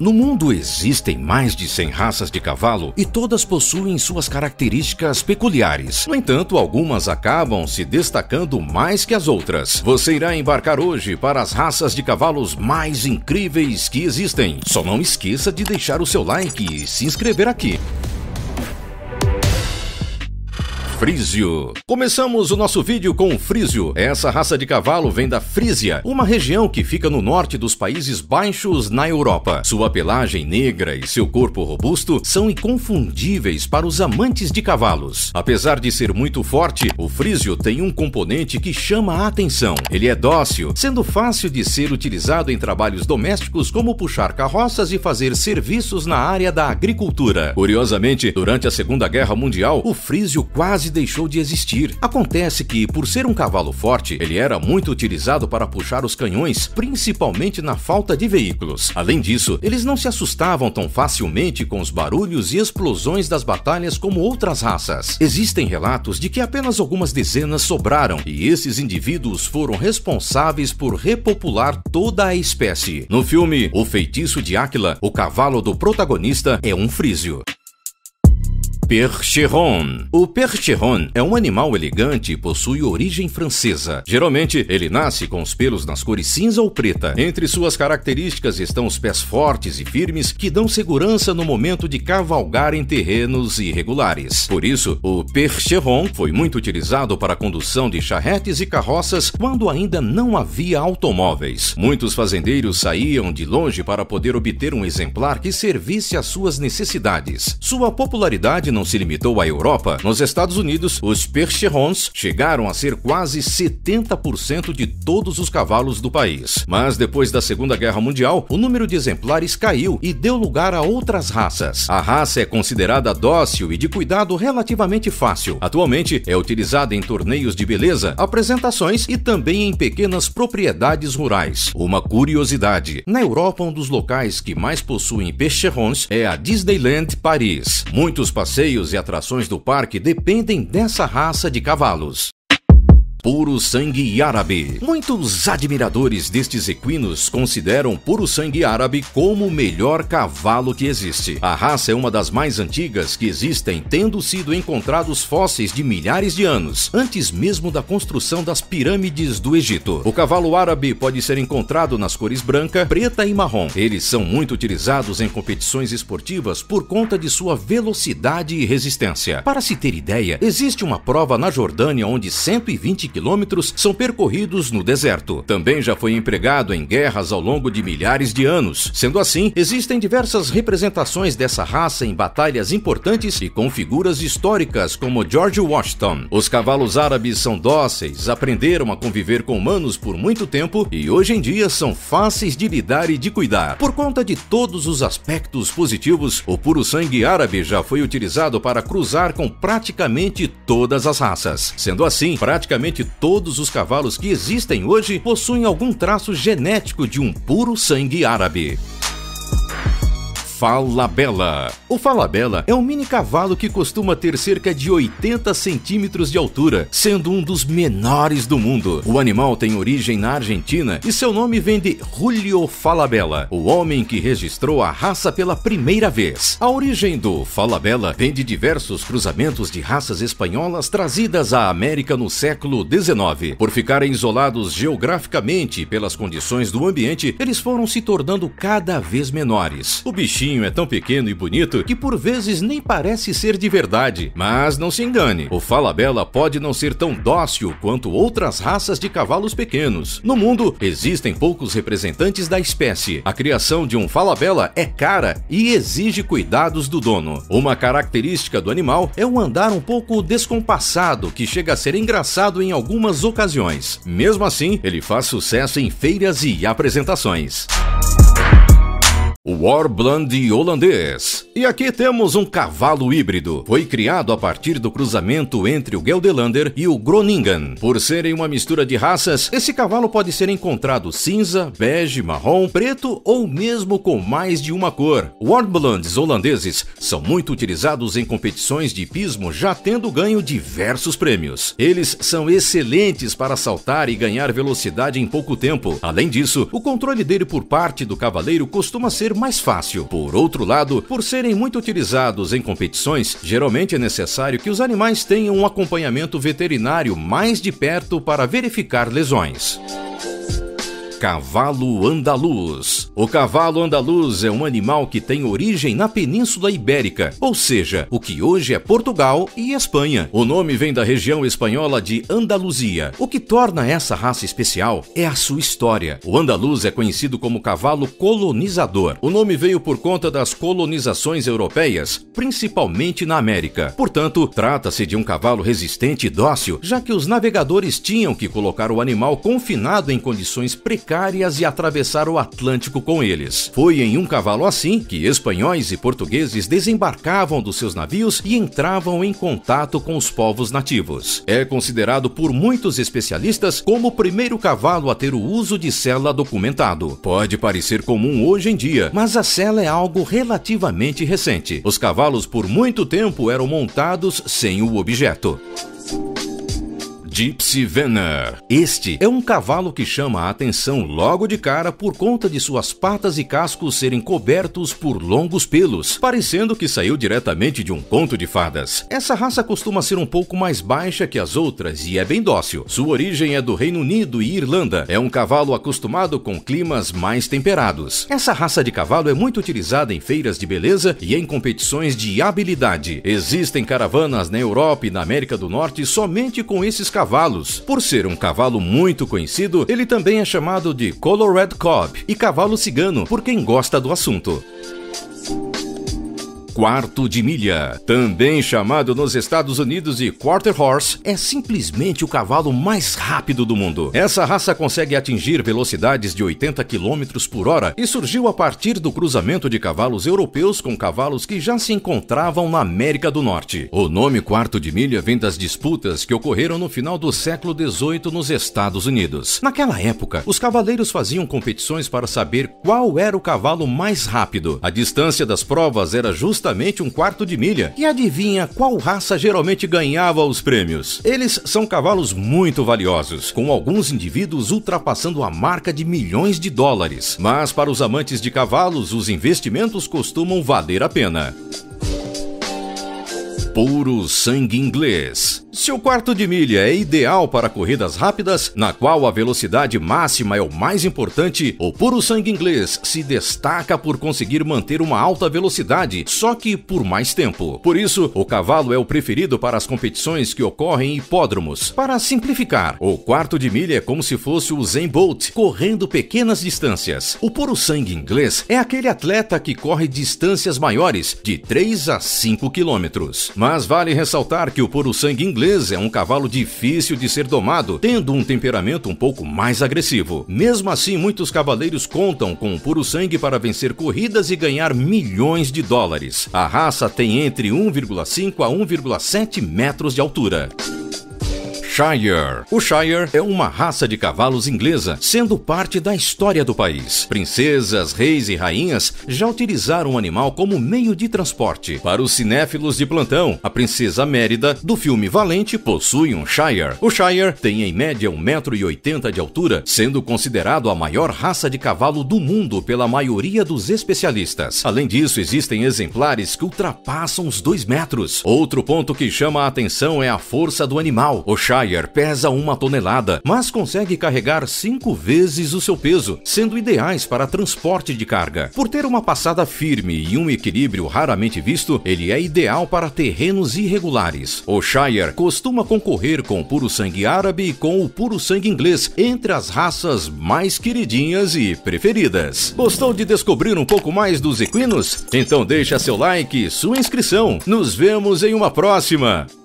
No mundo existem mais de 100 raças de cavalo e todas possuem suas características peculiares. No entanto, algumas acabam se destacando mais que as outras. Você irá embarcar hoje para as raças de cavalos mais incríveis que existem. Só não esqueça de deixar o seu like e se inscrever aqui. Frísio. Começamos o nosso vídeo com o Frísio. Essa raça de cavalo vem da Frísia, uma região que fica no norte dos Países Baixos, na Europa. Sua pelagem negra e seu corpo robusto são inconfundíveis para os amantes de cavalos. Apesar de ser muito forte, o Frísio tem um componente que chama a atenção. Ele é dócil, sendo fácil de ser utilizado em trabalhos domésticos como puxar carroças e fazer serviços na área da agricultura. Curiosamente, durante a Segunda Guerra Mundial, o Frísio quase quase deixou de existir. Acontece que, por ser um cavalo forte, ele era muito utilizado para puxar os canhões, principalmente na falta de veículos. Além disso, eles não se assustavam tão facilmente com os barulhos e explosões das batalhas como outras raças. Existem relatos de que apenas algumas dezenas sobraram e esses indivíduos foram responsáveis por repopular toda a espécie. No filme O Feitiço de Áquila, o cavalo do protagonista é um frísio. Percheron. O Percheron é um animal elegante e possui origem francesa. Geralmente, ele nasce com os pelos nas cores cinza ou preta. Entre suas características estão os pés fortes e firmes que dão segurança no momento de cavalgar em terrenos irregulares. Por isso, o Percheron foi muito utilizado para a condução de charretes e carroças quando ainda não havia automóveis. Muitos fazendeiros saíam de longe para poder obter um exemplar que servisse às suas necessidades. Sua popularidade não não se limitou à Europa, nos Estados Unidos, os Percherons chegaram a ser quase 70% de todos os cavalos do país. Mas depois da Segunda Guerra Mundial, o número de exemplares caiu e deu lugar a outras raças. A raça é considerada dócil e de cuidado relativamente fácil. Atualmente é utilizada em torneios de beleza, apresentações e também em pequenas propriedades rurais. Uma curiosidade: na Europa, um dos locais que mais possuem Percherons é a Disneyland Paris. Muitos passeios passeios e atrações do parque dependem dessa raça de cavalos puro-sangue árabe. Muitos admiradores destes equinos consideram puro-sangue árabe como o melhor cavalo que existe. A raça é uma das mais antigas que existem, tendo sido encontrados fósseis de milhares de anos, antes mesmo da construção das pirâmides do Egito. O cavalo árabe pode ser encontrado nas cores branca, preta e marrom. Eles são muito utilizados em competições esportivas por conta de sua velocidade e resistência. Para se ter ideia, existe uma prova na Jordânia onde 120 quilômetros são percorridos no deserto. Também já foi empregado em guerras ao longo de milhares de anos. Sendo assim, existem diversas representações dessa raça em batalhas importantes e com figuras históricas como George Washington. Os cavalos árabes são dóceis, aprenderam a conviver com humanos por muito tempo e hoje em dia são fáceis de lidar e de cuidar. Por conta de todos os aspectos positivos, o puro sangue árabe já foi utilizado para cruzar com praticamente todas as raças. Sendo assim, praticamente que todos os cavalos que existem hoje possuem algum traço genético de um puro sangue árabe. Fala Bela. O Falabella é um mini cavalo que costuma ter cerca de 80 centímetros de altura, sendo um dos menores do mundo. O animal tem origem na Argentina e seu nome vem de Julio Falabella, o homem que registrou a raça pela primeira vez. A origem do Falabella vem de diversos cruzamentos de raças espanholas trazidas à América no século XIX. Por ficarem isolados geograficamente pelas condições do ambiente, eles foram se tornando cada vez menores. O bichinho bichinho é tão pequeno e bonito que por vezes nem parece ser de verdade. Mas não se engane, o Falabella pode não ser tão dócil quanto outras raças de cavalos pequenos. No mundo, existem poucos representantes da espécie. A criação de um Falabella é cara e exige cuidados do dono. Uma característica do animal é o andar um pouco descompassado, que chega a ser engraçado em algumas ocasiões. Mesmo assim, ele faz sucesso em feiras e apresentações o Warblande holandês. E aqui temos um cavalo híbrido. Foi criado a partir do cruzamento entre o Gelderlander e o Groningen. Por serem uma mistura de raças, esse cavalo pode ser encontrado cinza, bege, marrom, preto ou mesmo com mais de uma cor. Warblands holandeses são muito utilizados em competições de pismo, já tendo ganho diversos prêmios. Eles são excelentes para saltar e ganhar velocidade em pouco tempo. Além disso, o controle dele por parte do cavaleiro costuma ser ser mais fácil. Por outro lado, por serem muito utilizados em competições, geralmente é necessário que os animais tenham um acompanhamento veterinário mais de perto para verificar lesões cavalo andaluz. O cavalo andaluz é um animal que tem origem na Península Ibérica, ou seja, o que hoje é Portugal e Espanha. O nome vem da região espanhola de Andaluzia. O que torna essa raça especial é a sua história. O andaluz é conhecido como cavalo colonizador. O nome veio por conta das colonizações europeias, principalmente na América. Portanto, trata-se de um cavalo resistente e dócil, já que os navegadores tinham que colocar o animal confinado em condições precárias e atravessar o Atlântico com eles. Foi em um cavalo assim que espanhóis e portugueses desembarcavam dos seus navios e entravam em contato com os povos nativos. É considerado por muitos especialistas como o primeiro cavalo a ter o uso de sela documentado. Pode parecer comum hoje em dia, mas a sela é algo relativamente recente. Os cavalos por muito tempo eram montados sem o objeto. Gypsy Venner. Este é um cavalo que chama a atenção logo de cara por conta de suas patas e cascos serem cobertos por longos pelos, parecendo que saiu diretamente de um conto de fadas. Essa raça costuma ser um pouco mais baixa que as outras e é bem dócil. Sua origem é do Reino Unido e Irlanda. É um cavalo acostumado com climas mais temperados. Essa raça de cavalo é muito utilizada em feiras de beleza e em competições de habilidade. Existem caravanas na Europa e na América do Norte somente com esses cavalos cavalos. Por ser um cavalo muito conhecido, ele também é chamado de Colored Cob e cavalo cigano por quem gosta do assunto quarto de milha. Também chamado nos Estados Unidos de Quarter Horse, é simplesmente o cavalo mais rápido do mundo. Essa raça consegue atingir velocidades de 80 km por hora e surgiu a partir do cruzamento de cavalos europeus com cavalos que já se encontravam na América do Norte. O nome quarto de milha vem das disputas que ocorreram no final do século XVIII nos Estados Unidos. Naquela época, os cavaleiros faziam competições para saber qual era o cavalo mais rápido. A distância das provas era justa um quarto de milha. E adivinha qual raça geralmente ganhava os prêmios? Eles são cavalos muito valiosos, com alguns indivíduos ultrapassando a marca de milhões de dólares. Mas para os amantes de cavalos, os investimentos costumam valer a pena. Puro sangue inglês. Se o quarto de milha é ideal para corridas rápidas, na qual a velocidade máxima é o mais importante, o puro sangue inglês se destaca por conseguir manter uma alta velocidade, só que por mais tempo. Por isso, o cavalo é o preferido para as competições que ocorrem em hipódromos. Para simplificar, o quarto de milha é como se fosse o Zen Bolt, correndo pequenas distâncias. O puro sangue inglês é aquele atleta que corre distâncias maiores, de 3 a 5 quilômetros. Mas vale ressaltar que o puro sangue inglês inglês é um cavalo difícil de ser domado, tendo um temperamento um pouco mais agressivo. Mesmo assim, muitos cavaleiros contam com o puro sangue para vencer corridas e ganhar milhões de dólares. A raça tem entre 1,5 a 1,7 metros de altura. Shire. O Shire é uma raça de cavalos inglesa, sendo parte da história do país. Princesas, reis e rainhas já utilizaram o animal como meio de transporte. Para os cinéfilos de plantão, a princesa Mérida, do filme Valente, possui um Shire. O Shire tem em média 1,80m de altura, sendo considerado a maior raça de cavalo do mundo pela maioria dos especialistas. Além disso, existem exemplares que ultrapassam os 2 metros. Outro ponto que chama a atenção é a força do animal. O Shire pesa uma tonelada, mas consegue carregar cinco vezes o seu peso, sendo ideais para transporte de carga. Por ter uma passada firme e um equilíbrio raramente visto, ele é ideal para terrenos irregulares. O Shire costuma concorrer com o puro sangue árabe e com o puro sangue inglês entre as raças mais queridinhas e preferidas. Gostou de descobrir um pouco mais dos equinos? Então deixa seu like e sua inscrição. Nos vemos em uma próxima!